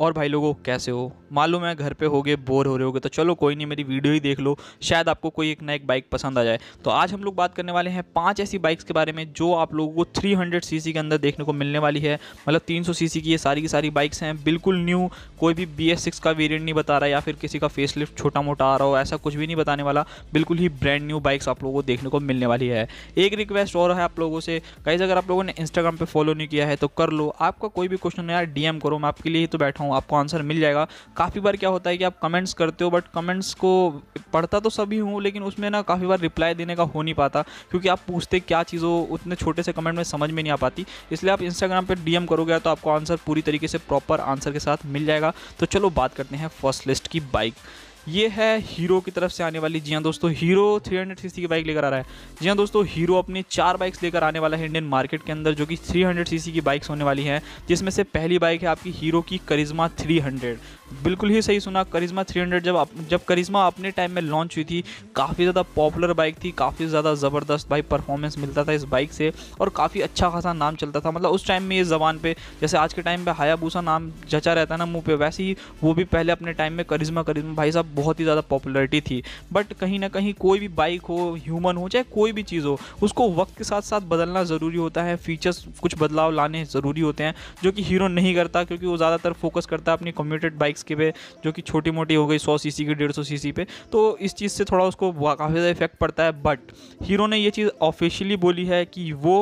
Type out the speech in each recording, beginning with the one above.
और भाई लोगों कैसे हो मालूम है घर पे गए बोर हो रहे होगे तो चलो कोई नहीं मेरी वीडियो ही देख लो शायद आपको कोई एक ना एक बाइक पसंद आ जाए तो आज हम लोग बात करने वाले हैं पांच ऐसी बाइक्स के बारे में जो आप लोगों को 300 सीसी के अंदर देखने को मिलने वाली है मतलब 300 सीसी की ये सारी की सारी बाइक्स हैं बिल्कुल न्यू कोई भी बी का वेरियंट नहीं बता रहा या फिर किसी का फेस लिफ्ट छोटा मोटा आ रहा हो ऐसा कुछ भी नहीं बताने वाला बिल्कुल ही ब्रांड न्यू बाइक्स आप लोगों को देखने को मिलने वाली है एक रिक्वेस्ट और है आप लोगों से कहीं अगर आप लोगों ने इंस्टाग्राम पर फॉलो नहीं किया है तो कर लो आपका कोई भी क्वेश्चन यार डीएम करो मैं आपके लिए ही तो बैठा हूँ हूँ आपको आंसर मिल जाएगा काफ़ी बार क्या होता है कि आप कमेंट्स करते हो बट कमेंट्स को पढ़ता तो सभी हूँ लेकिन उसमें ना काफ़ी बार रिप्लाई देने का हो नहीं पाता क्योंकि आप पूछते क्या चीज़ों उतने छोटे से कमेंट में समझ में नहीं आ पाती इसलिए आप इंस्टाग्राम पर डी करोगे तो आपको आंसर पूरी तरीके से प्रॉपर आंसर के साथ मिल जाएगा तो चलो बात करते हैं फर्स्ट लिस्ट की बाइक ये है हीरो की तरफ से आने वाली जी हाँ दोस्तों हीरो थ्री हंड्रेड की बाइक लेकर आ रहा है जी हाँ दोस्तों हीरो अपनी चार बाइक्स लेकर आने वाला है इंडियन मार्केट के अंदर जो कि थ्री हंड्रेड की बाइक्स होने वाली हैं जिसमें से पहली बाइक है आपकी हीरो की करिज्मा थ्री हंड्रेड बिल्कुल ही सही सुना करिज्मा 300 जब आप, जब करिज्मा अपने टाइम में लॉन्च हुई थी काफ़ी ज़्यादा पॉपुलर बाइक थी काफ़ी ज़्यादा ज़बरदस्त भाई परफॉर्मेंस मिलता था इस बाइक से और काफ़ी अच्छा खासा नाम चलता था मतलब उस टाइम में ये जबान पर जैसे आज के टाइम पर हायाबूसा नाम जचा रहता है ना मुँह पे वैसे ही वो भी पहले अपने टाइम में करिश्मा करिश्मा भाई साहब बहुत ही ज़्यादा पॉपुलरिटी थी बट कहीं ना कहीं कोई भी बाइक हो ह्यूमन हो चाहे कोई भी चीज़ हो उसको वक्त के साथ साथ बदलना ज़रूरी होता है फीचर्स कुछ बदलाव लाने ज़रूरी होते हैं जो कि हीरो नहीं करता क्योंकि वो ज़्यादातर फोकस करता है अपनी कम्यूटेड बाइक्स के पे जो कि छोटी मोटी हो गई सौ सी की डेढ़ सौ सी पे तो इस चीज़ से थोड़ा उसको काफ़ी ज़्यादा इफेक्ट पड़ता है बट हीरो ने ये चीज़ ऑफिशियली बोली है कि वो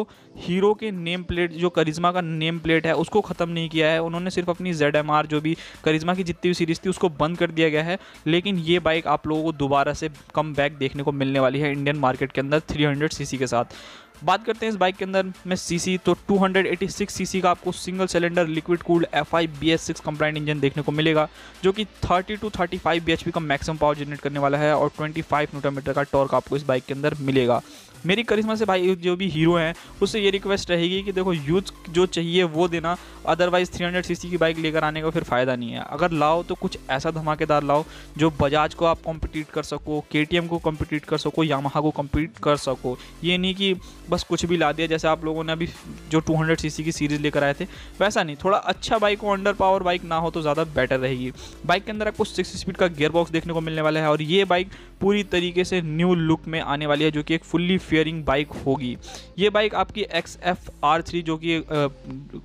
हीरो के नेम प्लेट जो करिश्मा का नेम प्लेट है उसको ख़त्म नहीं किया है उन्होंने सिर्फ अपनी जेड जो भी करिश्मा की जितनी भी सीरीज़ थी उसको बंद कर दिया गया है लेकिन लेकिन ये बाइक आप लोगों को दोबारा से कम बैक देखने को मिलने वाली है इंडियन मार्केट के अंदर 300 सीसी के साथ बात करते हैं इस बाइक के अंदर में सीसी तो 286 सीसी का आपको single cylinder liquid cooled F I B S six compliant engine देखने को मिलेगा जो कि 30 टू 35 पी का मैक्सिमम पावर जनरेट करने वाला है और 25 न्यूटन का टॉर्क आपको इस बाइक के अंदर मिलेगा मेरी करिश्मा से भाई जो भी हीरो हैं उससे ये रिक्वेस्ट रहेगी कि देखो यूथ जो चाहिए वो देना अदरवाइज़ 300 सीसी की बाइक लेकर आने का फिर फ़ायदा नहीं है अगर लाओ तो कुछ ऐसा धमाकेदार लाओ जो बजाज को आप कॉम्पिटिट कर सको के को कॉम्पिटिट कर सको यामाहा को कॉम्पिट कर सको ये नहीं कि बस कुछ भी ला दिया जैसे आप लोगों ने अभी जो 200 सीसी की सीरीज़ लेकर आए थे वैसा नहीं थोड़ा अच्छा बाइक हो अंडर पावर बाइक ना हो तो ज़्यादा बेटर रहेगी बाइक के अंदर आपको सिक्स स्पीड का गियर बॉक्स देखने को मिलने वाला है और ये बाइक पूरी तरीके से न्यू लुक में आने वाली है जो कि एक फुल्ली फेयरिंग बाइक होगी ये बाइक आपकी एक्स एफ आर थ्री जो कि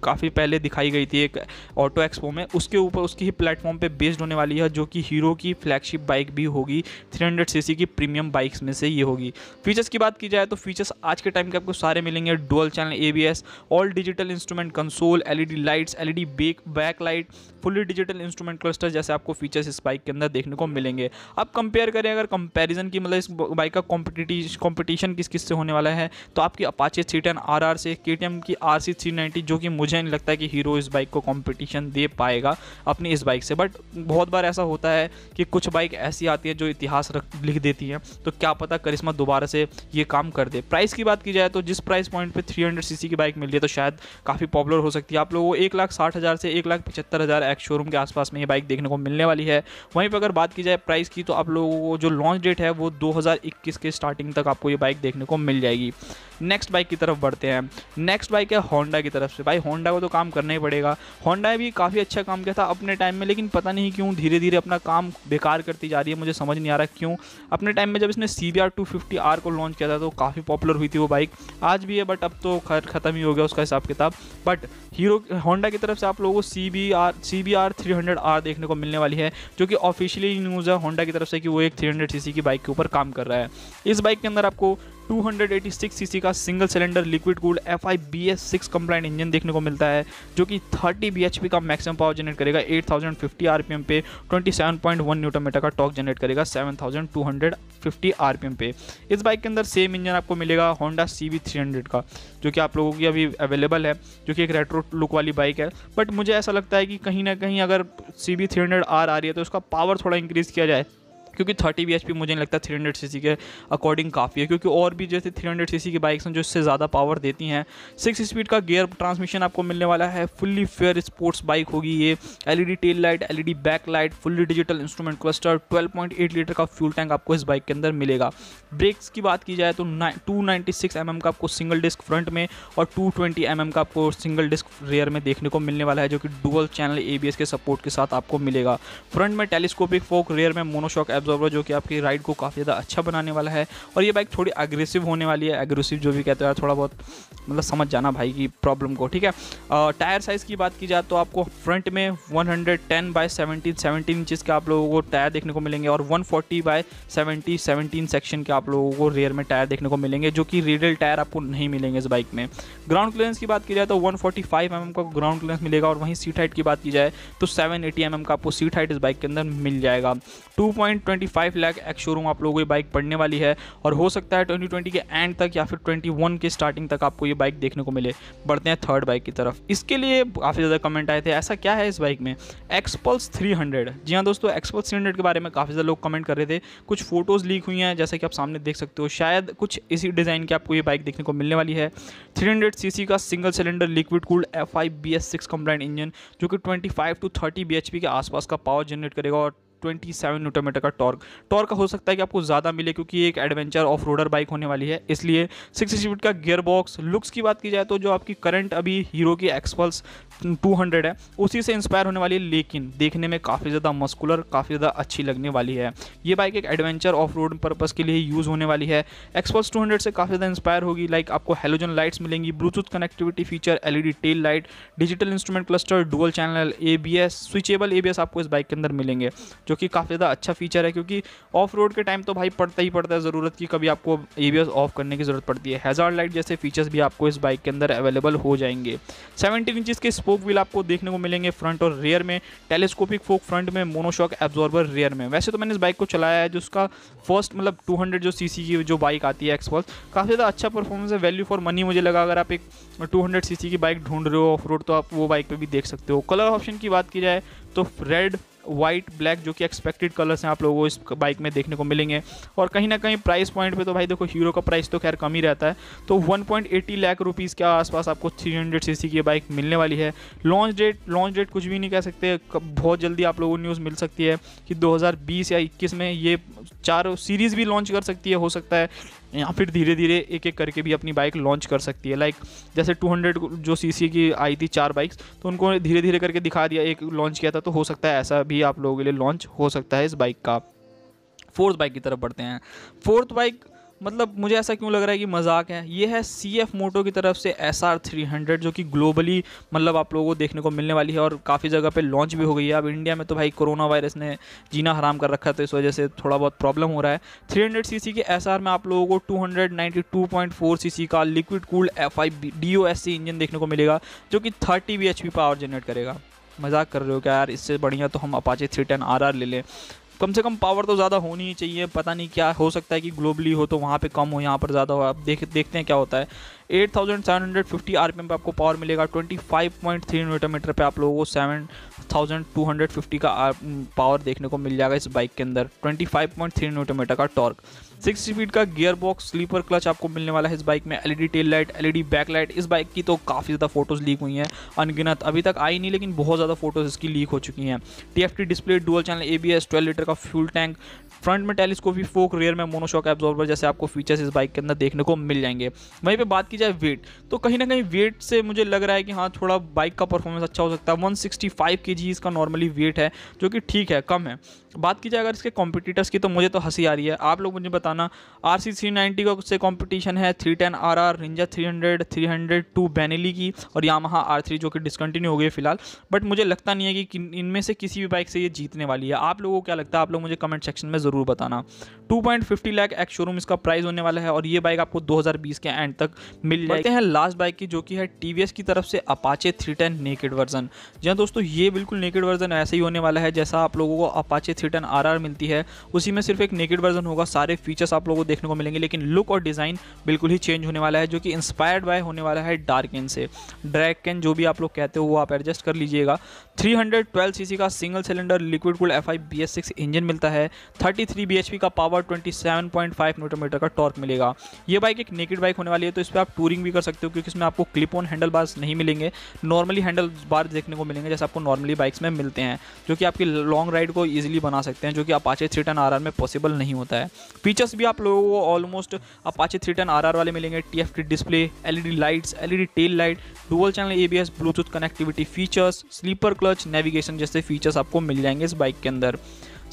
काफ़ी पहले दिखाई गई थी एक ऑटो एक्सपो में उसके ऊपर उसकी ही प्लेटफॉर्म पर बेस्ड होने वाली है जो कि हीरो की फ्लैगशिप बाइक भी होगी थ्री हंड्रेड की प्रीमियम बाइक्स में से ये होगी फीचर्स की बात की जाए तो फीचर्स आज के टाइम के आपको सारे मिलेंगे dual channel ABS all digital instrument console LED lights LED back back light fully digital instrument cluster जैसे आपको फीचर्स इस बाइक के अंदर देखने को मिलेंगे आप कंपेयर करें अगर कंपेरिजन की मतलब इस बाइक का कॉम्पिटिशन किस किस से होने वाला है तो आपकी Apache three ten R R से के की आर सी थ्री नाइनटी जो कि मुझे नहीं लगता कि हीरो इस बाइक को कॉम्पिटिशन दे पाएगा अपनी इस बाइक से बट बहुत बार ऐसा होता है कि कुछ बाइक ऐसी आती है जो इतिहास रख लिख देती है तो क्या पता करिश्मा दोबारा से ये काम कर दे प्राइस की बात की जाए जाए तो जिस प्राइस पॉइंट पे 300 सीसी की बाइक मिल रही है तो शायद काफ़ी पॉपुलर हो सकती है आप लोगों को एक लाख साठ हज़ार से एक लाख पचहत्तर हज़ार एक्स शोरूम के आसपास में ये बाइक देखने को मिलने वाली है वहीं पर अगर बात की जाए प्राइस की तो आप लोगों को जो लॉन्च डेट है वो दो के स्टार्टिंग तक आपको ये बाइक देखने को मिल जाएगी नेक्स्ट बाइक की तरफ बढ़ते हैं नेक्स्ट बाइक है होंडा की तरफ से भाई होंडा को तो काम करना ही पड़ेगा होंडा भी काफ़ी अच्छा काम किया था अपने टाइम में लेकिन पता नहीं क्यों धीरे धीरे अपना काम बेकार करती जा रही है मुझे समझ नहीं आ रहा क्यों अपने टाइम में जब इसने C B R two fifty R को लॉन्च किया था तो काफ़ी पॉपुलर हुई थी वो बाइक आज भी है बट अब तो खैर ख़त्म ही हो गया उसका हिसाब किताब बट हीरो होंडा की तरफ से आप लोगों को C B R C B R three hundred R देखने को मिलने वाली है जो कि ऑफिशियली न्यूज़ है होंडा की तरफ से कि वो एक थ्री हंड्रेड सी की बाइक के ऊपर काम कर रहा है इस बाइक के अंदर आपको 286 सीसी का single cylinder liquid cool F I B S six compliant engine देखने को मिलता है जो कि 30 bhp का मैक्सिमम पावर जनरेट करेगा 8050 rpm पे 27.1 न्यूटन मीटर का टॉक जनरेट करेगा 7250 rpm पे इस बाइक के अंदर सेम इंजन आपको मिलेगा होंडा सी का जो कि आप लोगों की अभी अवेलेबल है जो कि एक रेट्रो लुक वाली बाइक है बट मुझे ऐसा लगता है कि कहीं ना कहीं अगर C B three hundred R आ रही है तो उसका पावर थोड़ा इंक्रीज़ किया जाए क्योंकि थर्टी बी मुझे नहीं लगता थ्री हंड्रेड सी के अकॉर्डिंग काफ़ी है क्योंकि और भी जैसे थ्री हंड्रेड सी सी की बाइक्स हैं जो इससे ज़्यादा पावर देती हैं सिक्स स्पीड का गियर ट्रांसमिशन आपको मिलने वाला है फुल्ली फेयर स्पोर्ट्स बाइक होगी ये L E D tail light L E D back light fully digital instrument cluster twelve point eight litre का फ्यूल टैंक आपको इस बाइक के अंदर मिलेगा ब्रेक्स की बात की जाए तो two ninety six M M का आपको सिंगल डिस्क फ्रंट में और टू ट्वेंटी एम एम का आपको सिंगल डिस्क रेयर में देखने को मिलने वाला है जो कि dual channel A B S के सपोर्ट के साथ आपको मिलेगा फ्रंट में टेलीस्कोपिक फोक रेयर में मोनोशॉक एब्जॉर्बर जो कि आपकी राइड को काफ़ी ज़्यादा अच्छा बनाने वाला है और ये बाइक थोड़ी अग्रेसिव होने वाली है एग्रेसिव जो भी कहते हैं थोड़ा बहुत मतलब समझ जाना भाई की प्रॉब्लम को ठीक है टायर साइज़ की बात की जाए तो आपको फ्रंट में one hundred ten by seventeen seventeen inches के आप लोगों को टायर देखने को मिलेंगे और one forty by seventy seventeen section के आप लोगों को रेयर में टायर देखने को मिलेंगे जो कि रेडियल टायर आपको नहीं मिलेंगे इस बाइक में ग्राउंड क्लियरेंस की बात की जाए तो वन फोर्टी mm का ग्राउंड क्लियरेंस मिलेगा और वहीं सीट हाइट की बात की जाए तो सेवन एटी mm का आपको सीट हाइट इस बाइक के अंदर मिल जाएगा two point twenty five lakh ex showroom आप लोगों को ये बाइक पड़ने वाली है और हो सकता है ट्वेंटी ट्वेंटी के एंड तक या फिर ट्वेंटी वन के स्टार्टिंग तक आपको ये बाइक देखने को मिले बढ़ते हैं थर्ड बाइक की तरफ इसके लिए काफ़ी ज़्यादा कमेंट आए थे ऐसा क्या है इस बाइक में एक्सपल्स थ्री हंड्रेड जी हाँ दोस्तों एक्सपल्स थ्री हंड्रेड के बारे में काफ़ी ज़्यादा लोग कमेंट कर रहे थे कुछ फ़ोटोज़ लीक हुई हैं जैसे कि आप सामने देख सकते हो शायद कुछ इसी डिज़ाइन की आपको ये बाइक देखने को मिलने वाली है थ्री हंड्रेड सी सी का single cylinder liquid cooled F I B S six compliant engine जो कि twenty five to thirty B H P के आसपास का पावर जनरेट करेगा और ट्वेंटी सेवन न्यूटोमीटर का टॉर्क टॉर्क का हो सकता है कि आपको ज़्यादा मिले क्योंकि एक एडवेंचर ऑफ रोडर बाइक होने वाली है इसलिए सिक्स स्पीड का गियर बॉक्स लुक्स की बात की जाए तो जो आपकी करंट अभी हीरो की एक्सपल्स 200 है उसी से इंस्पायर होने वाली है लेकिन देखने में काफ़ी ज़्यादा मस्कुलर काफ़ी ज़्यादा अच्छी लगने वाली है ये बाइक एक एडवेंचर ऑफ रोड पर्पज़ के लिए यूज़ होने वाली है एक्सपल्स 200 से काफ़ी ज़्यादा इंस्पायर होगी लाइक आपको हेलोजन लाइट्स मिलेंगी Bluetooth connectivity feature LED tail light digital instrument cluster dual channel A switchable A आपको इस बाइक के अंदर मिलेंगे जो कि काफ़ी ज़्यादा अच्छा फीचर है क्योंकि ऑफ रोड के टाइम तो भाई पड़ता ही पड़ता है ज़रूरत की कभी आपको ए ऑफ करने की ज़रूरत पड़ती है हेजार लाइट जैसे फीचर्स भी आपको इस बाइक के अंदर अवेलेबल हो जाएंगे सेवेंटीन इंचज़ के स्पोक व्हील आपको देखने को मिलेंगे फ्रंट और रेयर में टेलीस्कोपिक फोक फ्रंट में मोनोशॉक एब्जॉर्बर रेयर में वैसे तो मैंने इस बाइक को चलाया है जो उसका फर्स्ट मतलब टू जो सी की जो बाइक आती है एक्सपल्स काफ़ी ज़्यादा अच्छा परफॉर्मेंस है वैल्यू फॉर मनी मुझे लगा अगर आप एक 200 सीसी की बाइक ढूंढ रहे हो ऑफ रोड तो आप वो बाइक पे भी देख सकते हो कलर ऑप्शन की बात की जाए तो रेड वाइट ब्लैक जो कि एक्सपेक्टेड कलर्स हैं आप लोगों को इस बाइक में देखने को मिलेंगे और कहीं ना कहीं प्राइस पॉइंट पे तो भाई देखो हीरो का प्राइस तो खैर कम ही रहता है तो 1.80 लाख रुपीज़ के आसपास आपको 300 हंड्रेड की बाइक मिलने वाली है लॉन्च डेट लॉन्च डेट कुछ भी नहीं कह सकते बहुत जल्दी आप लोगों को न्यूज़ मिल सकती है कि दो या इक्कीस में ये चार सीरीज़ भी लॉन्च कर सकती है हो सकता है या फिर धीरे धीरे एक एक करके भी अपनी बाइक लॉन्च कर सकती है लाइक जैसे 200 जो सीसी की आई थी चार बाइक्स तो उनको धीरे धीरे करके दिखा दिया एक लॉन्च किया था तो हो सकता है ऐसा भी आप लोगों के लिए लॉन्च हो सकता है इस बाइक का फोर्थ बाइक की तरफ बढ़ते हैं फोर्थ बाइक मतलब मुझे ऐसा क्यों लग रहा है कि मजाक है ये है सी एफ मोटो की तरफ से एस आर थ्री हंड्रेड जो कि ग्लोबली मतलब आप लोगों को देखने को मिलने वाली है और काफ़ी जगह पे लॉन्च भी हो गई है अब इंडिया में तो भाई कोरोना वायरस ने जीना हराम कर रखा था तो इस वजह से थोड़ा बहुत प्रॉब्लम हो रहा है थ्री हंड्रेड सी सी के एस आर में आप लोगों को two hundred ninety two point four C C का liquid cooled F I D O S C engine देखने को मिलेगा जो कि thirty B H P power generate करेगा मजाक कर रहे हो क्या यार इससे बढ़िया तो हम Apache three ten R R ले लें कम से कम पावर तो ज़्यादा होनी ही चाहिए पता नहीं क्या हो सकता है कि ग्लोबली हो तो वहाँ पे कम हो यहाँ पर ज़्यादा हो आप देख देखते हैं क्या होता है 8750 आरपीएम पे आपको पावर मिलेगा 25.3 न्यूटन मीटर पे आप लोगों को 7250 का पावर देखने को मिल जाएगा इस बाइक के अंदर 25.3 न्यूटन मीटर का टॉर्क सिक्स स्पीड का गियर बॉक्स स्लीपर क्लच आपको मिलने वाला है इस बाइक में LED tail light LED back light इस बाइक की तो काफ़ी ज़्यादा फोटोज़ लीक हुई हैं अनगिनत अभी तक आई नहीं लेकिन बहुत ज़्यादा फोटोज़ इसकी लीक हो चुकी हैं T display dual channel A B litre का फ्यूल टैंक फ्रंट में टेलीस्कोपी फोक रेयर में मोनोशॉक एब्जॉर्बर जैसे आपको फीचर्स इस बाइक के अंदर देखने को मिल जाएंगे वहीं पर बात की जाए वेट तो कहीं ना कहीं वेट से मुझे लग रहा है कि हाँ थोड़ा बाइक का परफॉर्मेंस अच्छा हो सकता है वन सिक्सटी इसका नॉर्मली वेट है जो कि ठीक है कम है बात की जाए अगर इसके कॉम्पिटिटर्स की तो मुझे तो हंसी आ रही है आप लोग मुझे बताना आर सी थ्री नाइन्टी का उससे कॉम्पिटिशन है three ten R R Ninja three hundred three hundred two Benelli की और यामाहा आर थ्री जो कि डिसकंटिन्यू हो गई है फिलहाल बट मुझे लगता नहीं है कि इनमें से किसी भी बाइक से ये जीतने वाली है आप लोगों को क्या लगता है आप लोग मुझे कमेंट सेक्शन में ज़रूर बताना two point fifty lakh ex showroom इसका प्राइस होने वाला है और ये बाइक आपको दो हज़ार बीस के एंड तक मिल जाते हैं लास्ट बाइक की जो कि है टी की तरफ से Apache three ten naked version जी दोस्तों ये बिल्कुल नेकेड वर्जन ऐसे ही होने वाला है जैसा आप लोगों को अपाचे थ्री टेन आर मिलती है उसी में सिर्फ एक नेकेड वर्जन होगा सारे फीचर्स आप लोगों को देखने को मिलेंगे लेकिन लुक और डिज़ाइन बिल्कुल ही चेंज होने वाला है जो कि इंस्पायर्ड बाय होने वाला है डार्क एन से ड्रैक कैन जो भी आप लोग कहते हो वो आप एडजस्ट कर लीजिएगा थ्री हंड्रेड का single cylinder liquid cool F I B S six engine मिलता है थर्टी थ्री का पावर ट्वेंटी सेवन का टॉर्क मिलेगा ये बाइक एक नेकेड बाइक होने वाली है तो इस पर आप टूरिंग भी कर सकते हो क्योंकि इसमें आपको क्लिप ऑन हैंडल बार्स नहीं मिलेंगे नॉर्मली हैंडल बार देखने को मिलेंगे जैसे आपको नॉर्मली बाइक्स में मिलते हैं जो कि आपकी लॉन्ग राइड को ईजिली बना सकते हैं जो कि अपाचे थ्री टन आर में पॉसिबल नहीं होता है फीचर्स भी आप लोगों को almost Apache three ten R वाले मिलेंगे T F display L lights L tail light dual channel A Bluetooth connectivity features slipper clutch navigation जैसे फीचर्स आपको मिल जाएंगे इस बाइक के अंदर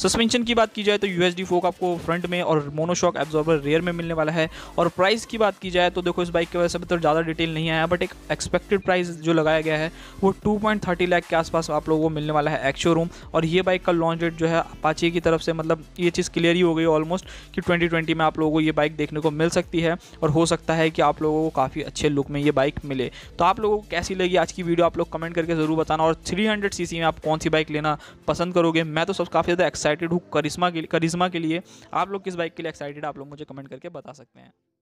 सस्पेंशन की बात की जाए तो डी फोक आपको फ्रंट में और मोनोशॉक एब्जॉर्बर रेयर में मिलने वाला है और प्राइस की बात की जाए तो देखो इस बाइक के वजह से तो ज़्यादा डिटेल नहीं आया बट एक एक्सपेक्टेड प्राइस जो लगाया गया है वो टू पॉइंट थर्टी लाख के आसपास आप लोगों को मिलने वाला है एक्शो रूम और ये बाइक का लॉन्च डेट जो है अपाची की तरफ से मतलब ये चीज़ क्लियर ही हो गई ऑलमोस्ट कि ट्वेंटी में आप लोगों को ये बाइक देखने को मिल सकती है और हो सकता है कि आप लोगों को काफ़ी अच्छे लुक में ये बाइक मिले तो आप लोगों को कैसी लगी आज की वीडियो आप लोग कमेंट करके ज़रूर बताना और थ्री सी में आप कौन सी बाइक लेना पसंद करोगे मैं तो सब काफ़ी ज़्यादा एक्साइट एक्साइटेड हूँ करिश्मा के करिश्मा के लिए आप लोग किस बाइक के लिए एक्साइटेड आप लोग मुझे कमेंट करके बता सकते हैं